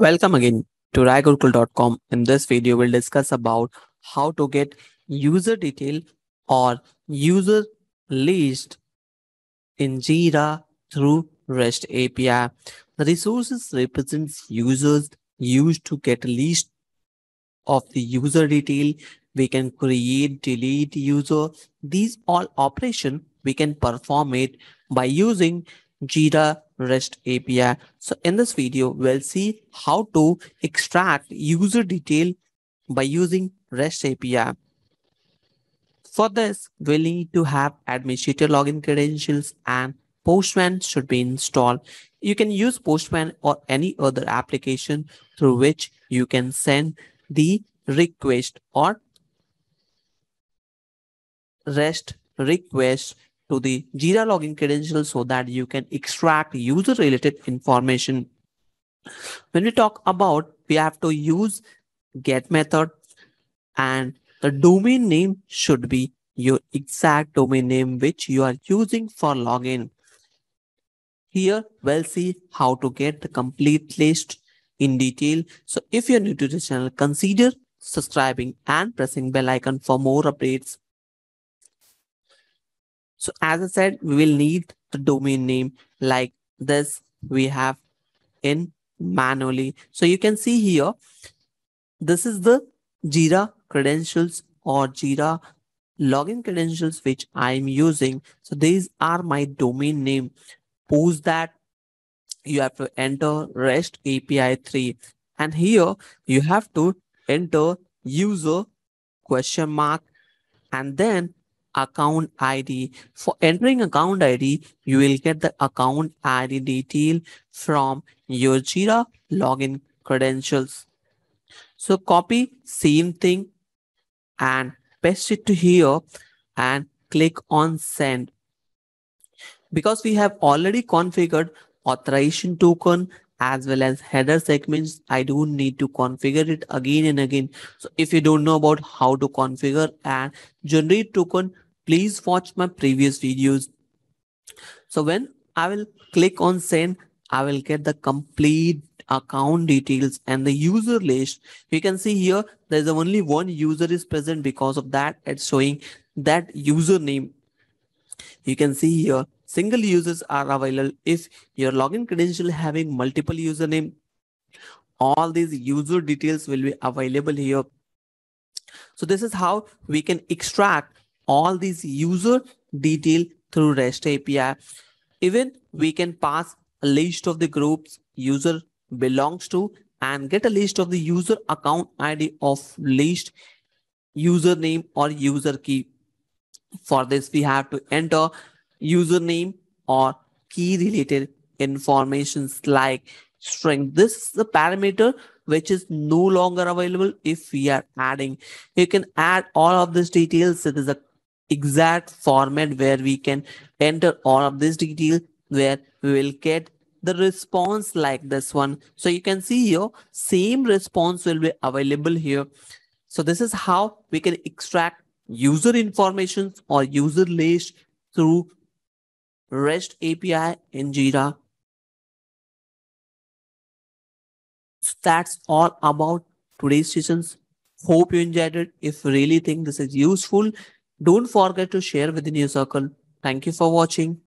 Welcome again to rigurkul.com. In this video, we'll discuss about how to get user detail or user list in Jira through REST API. The resources represents users used to get list of the user detail. We can create, delete user. These all operation we can perform it by using Jira REST API. So in this video, we'll see how to extract user detail by using REST API. For this, we'll need to have administrator login credentials and Postman should be installed. You can use Postman or any other application through which you can send the request or REST request to the Jira login credential so that you can extract user related information. When we talk about, we have to use get method and the domain name should be your exact domain name which you are using for login. Here, we'll see how to get the complete list in detail. So if you're new to this channel, consider subscribing and pressing bell icon for more updates. So as I said, we will need the domain name like this we have in manually. So you can see here, this is the Jira credentials or Jira login credentials which I'm using. So these are my domain name. Post that you have to enter REST API 3 and here you have to enter user question mark and then account ID. For entering account ID, you will get the account ID detail from your Jira login credentials. So copy same thing and paste it to here and click on send. Because we have already configured authorization token as well as header segments, I don't need to configure it again and again. So if you don't know about how to configure and generate token, please watch my previous videos. So when I will click on send, I will get the complete account details and the user list. You can see here, there's only one user is present because of that. It's showing that username. You can see here, single users are available. If your login credential having multiple username, all these user details will be available here. So this is how we can extract all these user detail through REST API. Even we can pass a list of the groups user belongs to and get a list of the user account ID of list username or user key. For this, we have to enter username or key related informations like string. This is the parameter which is no longer available if we are adding. You can add all of these details. It is a exact format where we can enter all of this detail where we will get the response like this one. So you can see here, same response will be available here. So this is how we can extract user information or user list through REST API in Jira. So that's all about today's sessions. Hope you enjoyed it. If really think this is useful, don't forget to share within your circle. Thank you for watching.